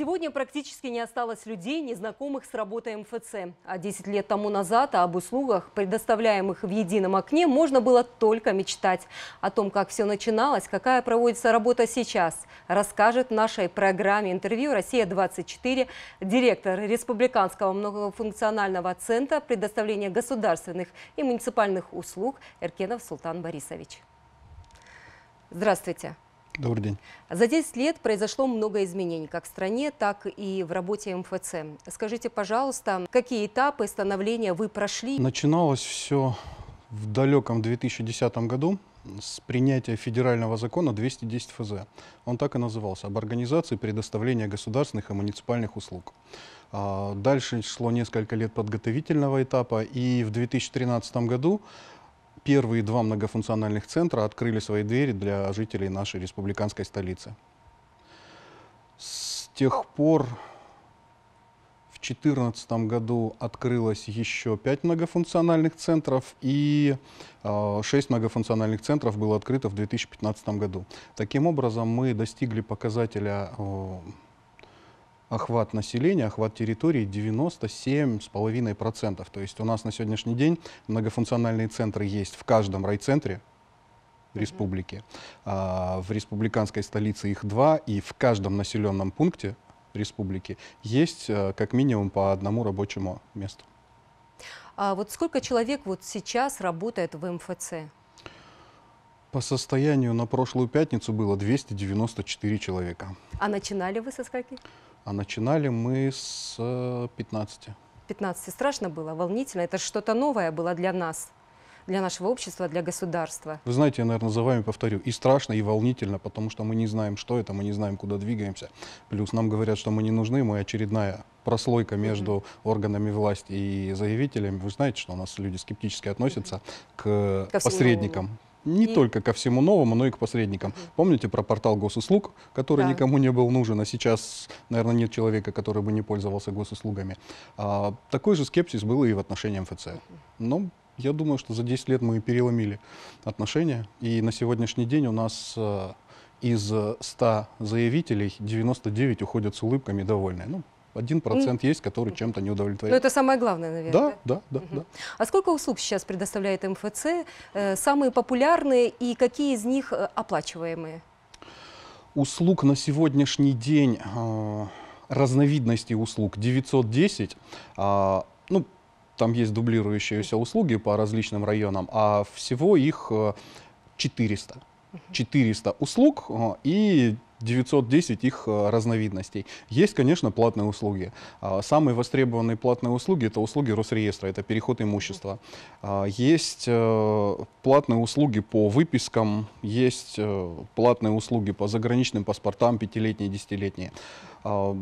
Сегодня практически не осталось людей, незнакомых с работой МФЦ. А 10 лет тому назад об услугах, предоставляемых в едином окне, можно было только мечтать. О том, как все начиналось, какая проводится работа сейчас, расскажет в нашей программе интервью «Россия-24» директор Республиканского многофункционального центра предоставления государственных и муниципальных услуг Эркенов Султан Борисович. Здравствуйте. Добрый день. За 10 лет произошло много изменений как в стране, так и в работе МФЦ. Скажите, пожалуйста, какие этапы становления вы прошли? Начиналось все в далеком 2010 году с принятия федерального закона 210 ФЗ. Он так и назывался, об организации предоставления государственных и муниципальных услуг. А, дальше шло несколько лет подготовительного этапа, и в 2013 году Первые два многофункциональных центра открыли свои двери для жителей нашей республиканской столицы. С тех пор в 2014 году открылось еще пять многофункциональных центров и а, шесть многофункциональных центров было открыто в 2015 году. Таким образом, мы достигли показателя а, охват населения, охват территории 97,5%. То есть у нас на сегодняшний день многофункциональные центры есть в каждом райцентре, республики. А в республиканской столице их два, и в каждом населенном пункте республики есть э, как минимум по одному рабочему месту. А вот сколько человек вот сейчас работает в МФЦ? По состоянию на прошлую пятницу было 294 человека. А начинали вы со скольки? А начинали мы с 15. Э, 15 страшно было, волнительно. Это что-то новое было для нас, для нашего общества, для государства. Вы знаете, я, наверное, за вами повторю, и страшно, и волнительно, потому что мы не знаем, что это, мы не знаем, куда двигаемся. Плюс нам говорят, что мы не нужны, мы очередная прослойка между mm -hmm. органами власти и заявителями. Вы знаете, что у нас люди скептически относятся к Ко посредникам. Всему не и... только ко всему новому, но и к посредникам. Mm. Помните про портал госуслуг, который да. никому не был нужен, а сейчас, наверное, нет человека, который бы не пользовался госуслугами. А, такой же скепсис был и в отношении МФЦ. Но я думаю, что за 10 лет мы переломили отношения, и на сегодняшний день у нас э, из 100 заявителей 99 уходят с улыбками довольные. Ну, один процент есть, который чем-то не удовлетворяет. Но ну, это самое главное, наверное. Да, да, да. да, угу. да. А сколько услуг сейчас предоставляет МФЦ? Э, самые популярные и какие из них э, оплачиваемые? Услуг на сегодняшний день, э, разновидностей услуг 910. А, ну, там есть дублирующиеся услуги по различным районам, а всего их 400. 400 услуг и 910 их э, разновидностей. Есть, конечно, платные услуги. А, самые востребованные платные услуги – это услуги Росреестра, это переход имущества. А, есть э, платные услуги по выпискам, есть э, платные услуги по заграничным паспортам, пятилетние, десятилетние а,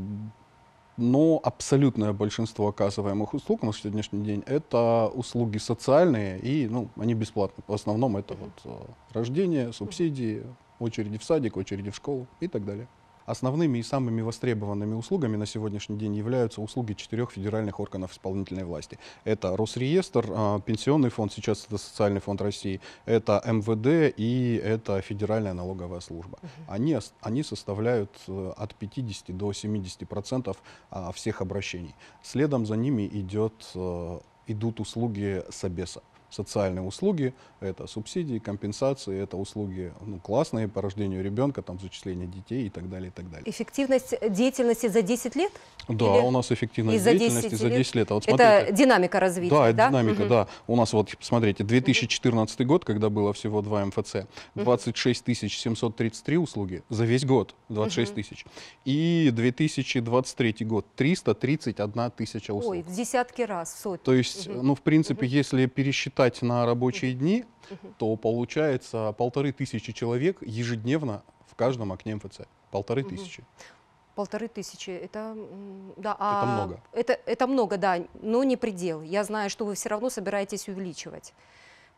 но абсолютное большинство оказываемых услуг на сегодняшний день это услуги социальные и ну, они бесплатны. В основном это вот рождение, субсидии, очереди в садик, очереди в школу и так далее. Основными и самыми востребованными услугами на сегодняшний день являются услуги четырех федеральных органов исполнительной власти. Это Росреестр, а, Пенсионный фонд, сейчас это Социальный фонд России, это МВД и это Федеральная налоговая служба. Они, они составляют э, от 50 до 70 процентов а, всех обращений. Следом за ними идет, э, идут услуги Собеса социальные услуги, это субсидии, компенсации, это услуги ну, классные по рождению ребенка, там зачисление детей и так далее, и так далее. Эффективность э, деятельности за 10 лет? Да, Или... у нас эффективность за деятельности 10 за 10 лет. А вот смотрите, это динамика развития, да? Это да? динамика, угу. да. У нас вот, смотрите, 2014 угу. год, когда было всего 2 МФЦ, 26 733 услуги за весь год, 26 угу. тысяч. И 2023 год, 331 тысяча услуг. Ой, в десятки раз, сотни. То есть, угу. ну, в принципе, угу. если пересчитать считать на рабочие дни, то получается полторы тысячи человек ежедневно в каждом окне МФЦ. Полторы тысячи. Полторы тысячи, это, да, это а, много. Это, это много, да, но не предел. Я знаю, что вы все равно собираетесь увеличивать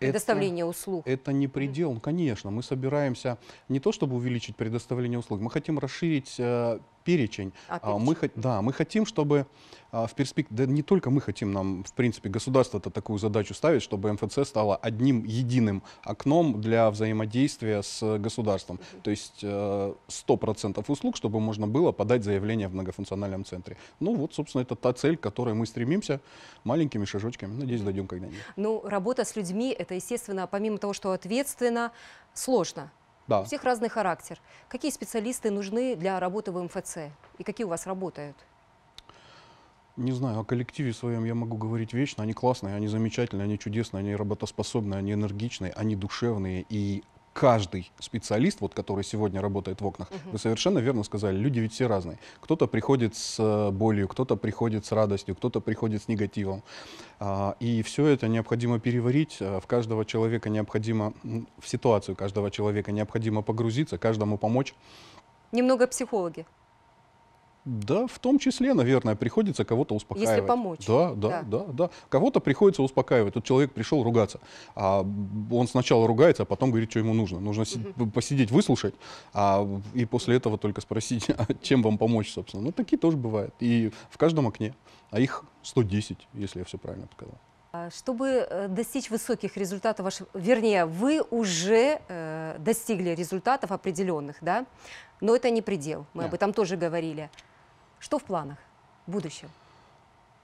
предоставление это, услуг. Это не предел, ну, конечно. Мы собираемся не то, чтобы увеличить предоставление услуг, мы хотим расширить э, перечень. А, перечень. Мы, да, мы хотим, чтобы а, в перспективе, да не только мы хотим, нам, в принципе, государство-то такую задачу ставить, чтобы МФЦ стало одним единым окном для взаимодействия с государством. То есть 100% э, услуг, чтобы можно было подать заявление в многофункциональном центре. Ну вот, собственно, это та цель, к которой мы стремимся маленькими шажочками. Надеюсь, дойдем когда-нибудь. Ну, работа с людьми, это, естественно, помимо того, что ответственно, сложно. Да. У всех разный характер. Какие специалисты нужны для работы в МФЦ? И какие у вас работают? Не знаю, о коллективе своем я могу говорить вечно. Они классные, они замечательные, они чудесные, они работоспособные, они энергичные, они душевные. И каждый специалист, вот, который сегодня работает в окнах, угу. вы совершенно верно сказали, люди ведь все разные. Кто-то приходит с э, болью, кто-то приходит с радостью, кто-то приходит с негативом. А, и все это необходимо переварить, э, в каждого человека необходимо, в ситуацию каждого человека необходимо погрузиться, каждому помочь. Немного психологи. Да, в том числе, наверное, приходится кого-то успокаивать. Если помочь. Да, да, да, да. да. Кого-то приходится успокаивать. Тут человек пришел ругаться, а он сначала ругается, а потом говорит, что ему нужно. Нужно угу. посидеть, выслушать, а, и после этого только спросить, а чем вам помочь, собственно. Ну, такие тоже бывают. И в каждом окне. А их 110, если я все правильно показал. А чтобы э, достичь высоких результатов, ваш... вернее, вы уже э, достигли результатов определенных, да? Но это не предел, мы да. об этом тоже говорили. Что в планах в будущем?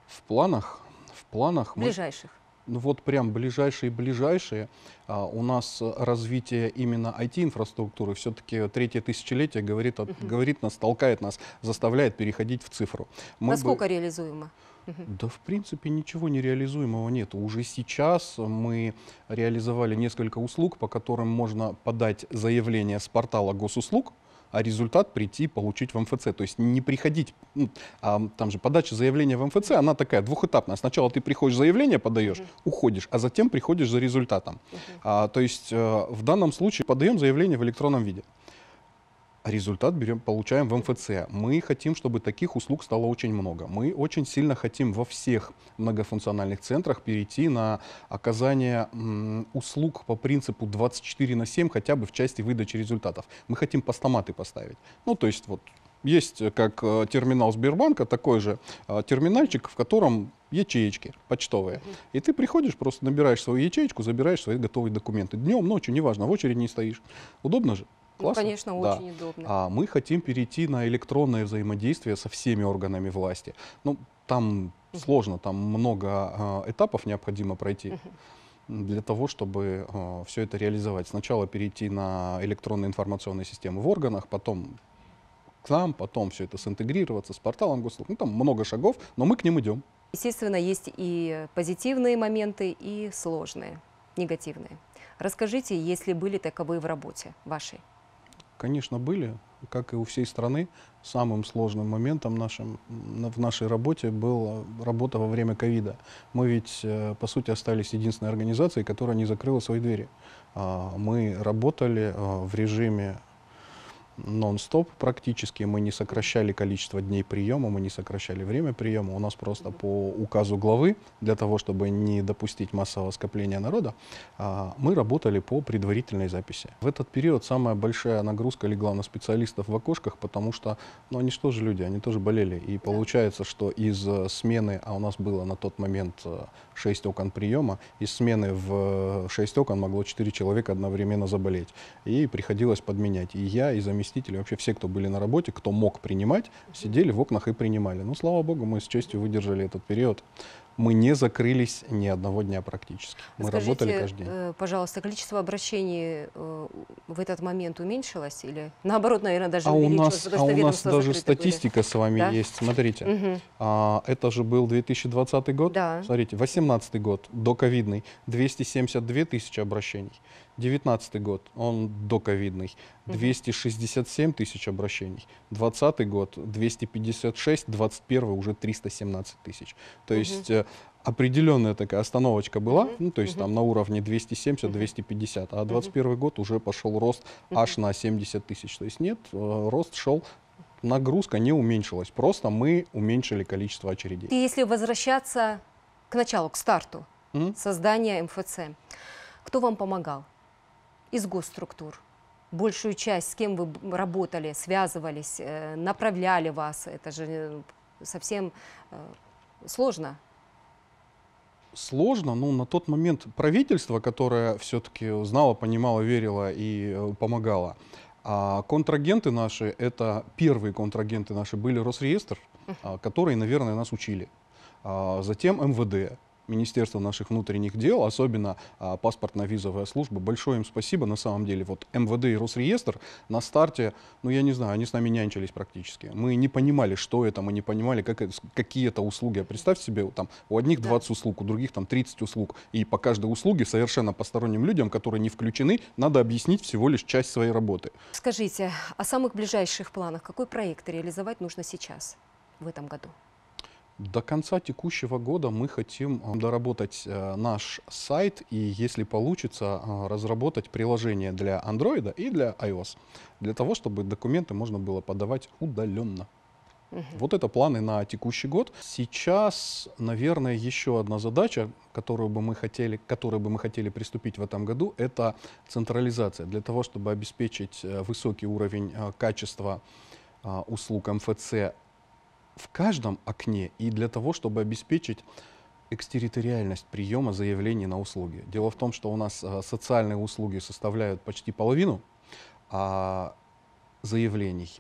В планах? В планах... Ближайших. Мы, ну вот прям ближайшие-ближайшие. А, у нас развитие именно IT-инфраструктуры все-таки третье тысячелетие говорит, от, угу. говорит нас, толкает нас, заставляет переходить в цифру. Мы Насколько бы... реализуемо? Да, в принципе, ничего нереализуемого нет. Уже сейчас мы реализовали несколько услуг, по которым можно подать заявление с портала госуслуг а результат прийти получить в МФЦ. То есть не приходить, ну, а, там же подача заявления в МФЦ, она такая двухэтапная. Сначала ты приходишь заявление, подаешь, угу. уходишь, а затем приходишь за результатом. Угу. А, то есть а, в данном случае подаем заявление в электронном виде результат берем, получаем в МФЦ. Мы хотим, чтобы таких услуг стало очень много. Мы очень сильно хотим во всех многофункциональных центрах перейти на оказание услуг по принципу 24 на 7 хотя бы в части выдачи результатов. Мы хотим постаматы поставить. Ну, то есть вот есть э, как э, терминал Сбербанка, такой же э, терминальчик, в котором ячеечки почтовые. И ты приходишь, просто набираешь свою ячеечку, забираешь свои готовые документы. Днем, ночью, неважно, в очереди не стоишь. Удобно же? Ну, Классно? Ну, конечно, да. очень удобно. А мы хотим перейти на электронное взаимодействие со всеми органами власти. Ну, там угу. сложно, там много э, этапов необходимо пройти. Угу для того, чтобы э, а, все это реализовать. Сначала перейти на электронные информационные системы в органах, потом к нам, потом все это синтегрироваться с порталом госуслуг. Ну, там много шагов, но мы к ним идем. Естественно, есть и позитивные моменты, и сложные, негативные. Расскажите, если были таковые в работе вашей? Конечно, были. Как и у всей страны, самым сложным моментом нашим, в нашей работе была э, работа во время ковида. Мы ведь, э, по сути, остались единственной организацией, которая не закрыла свои двери. А, мы работали э, в режиме нон-стоп практически. Мы не сокращали количество дней приема, мы не сокращали время приема. У нас просто по указу главы, для того, чтобы не допустить массового скопления народа, а, мы работали по предварительной записи. В этот период самая большая нагрузка легла на специалистов в окошках, потому что ну, они же тоже люди, они тоже болели. И получается, что из э, смены, а у нас было на тот момент 6 э, окон приема, из смены в 6 э, окон могло 4 человека одновременно заболеть. И приходилось подменять. И я, и заместитель заместители, вообще все, кто были на работе, кто мог принимать, сидели в окнах и принимали. Ну, слава богу, мы с честью выдержали этот период. Мы не закрылись ни одного дня практически. Мы Скажите, работали каждый день. Э, пожалуйста, количество обращений э, в этот момент уменьшилось или наоборот, наверное, даже а увеличилось? А у нас, а у нас даже статистика были. с вами да? есть. Смотрите, угу. а, это же был 2020 год. Да. Смотрите, 2018 год, доковидный, 272 тысячи обращений. 19 год, он доковидный, 267 тысяч обращений. 20 год 256, 21 уже 317 тысяч. То угу. есть э, определенная такая остановочка была, ну, то есть угу. там на уровне 270-250, а 21 угу. год уже пошел рост аж на 70 тысяч. То есть нет, э, рост шел нагрузка не уменьшилась, просто мы уменьшили количество очередей. И если возвращаться к началу, к старту mm -hmm. создания МФЦ, кто вам помогал? из госструктур. Большую часть, с кем вы работали, связывались, э, направляли вас, это же э, совсем э, сложно. Сложно, но на тот момент правительство, которое все-таки знало, понимало, верило и помогало, а контрагенты наши, это первые контрагенты наши были Росреестр, uh -huh. А, которые, наверное, нас учили. А затем МВД, Министерство наших внутренних дел, особенно а, паспортно-визовая служба. Большое им спасибо, на самом деле. Вот МВД и Росреестр на старте, ну я не знаю, они с нами нянчились практически. Мы не понимали, что это, мы не понимали, как, какие это услуги. А представь себе, там у одних 20 да. услуг, у других там 30 услуг. И по каждой услуге совершенно посторонним людям, которые не включены, надо объяснить всего лишь часть своей работы. Скажите, о самых ближайших планах. Какой проект реализовать нужно сейчас, в этом году? До конца текущего года мы хотим э, доработать э, наш сайт и, если получится, э, разработать приложение для Android и для iOS, для того, чтобы документы можно было подавать удаленно. Угу. Вот это планы на текущий год. Сейчас, наверное, еще одна задача, которую бы мы хотели, которую бы мы хотели приступить в этом году, это централизация для того, чтобы обеспечить высокий уровень качества услуг МФЦ в каждом окне и для того, чтобы обеспечить экстерриториальность приема заявлений на услуги. Дело в том, что у нас э, социальные услуги составляют почти половину а заявлений.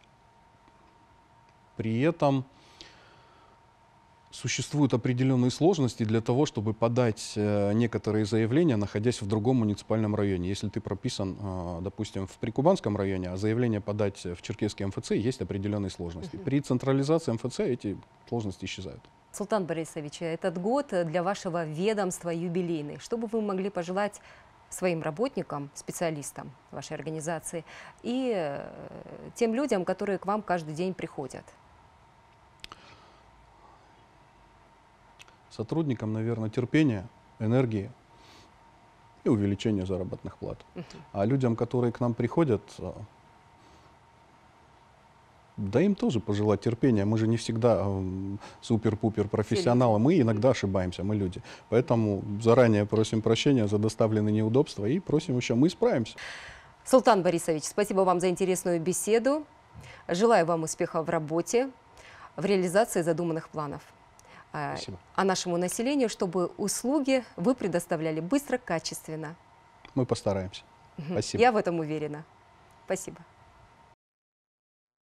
При этом существуют определенные сложности для того, чтобы подать э, некоторые заявления, находясь в другом муниципальном районе. Если ты прописан, э, допустим, в Прикубанском районе, а заявление подать э, в Черкесский МФЦ, есть определенные сложности. При централизации МФЦ эти сложности исчезают. Султан Борисович, этот год для вашего ведомства юбилейный. Что бы вы могли пожелать своим работникам, специалистам вашей организации и тем людям, которые к вам каждый день приходят? сотрудникам, наверное, терпения, энергии и увеличения заработных плат. Uh А людям, которые к нам приходят, э, да им тоже пожелать терпения. Мы же не всегда э, супер-пупер профессионалы. Мы иногда ошибаемся, мы люди. Поэтому заранее просим прощения за доставленные неудобства и просим еще, мы исправимся. Султан Борисович, спасибо вам за интересную беседу. Желаю вам успеха в работе, в реализации задуманных планов. Э, Спасибо. а нашему населению, чтобы услуги вы предоставляли быстро, качественно. Мы постараемся. Спасибо. Я в этом уверена. Спасибо.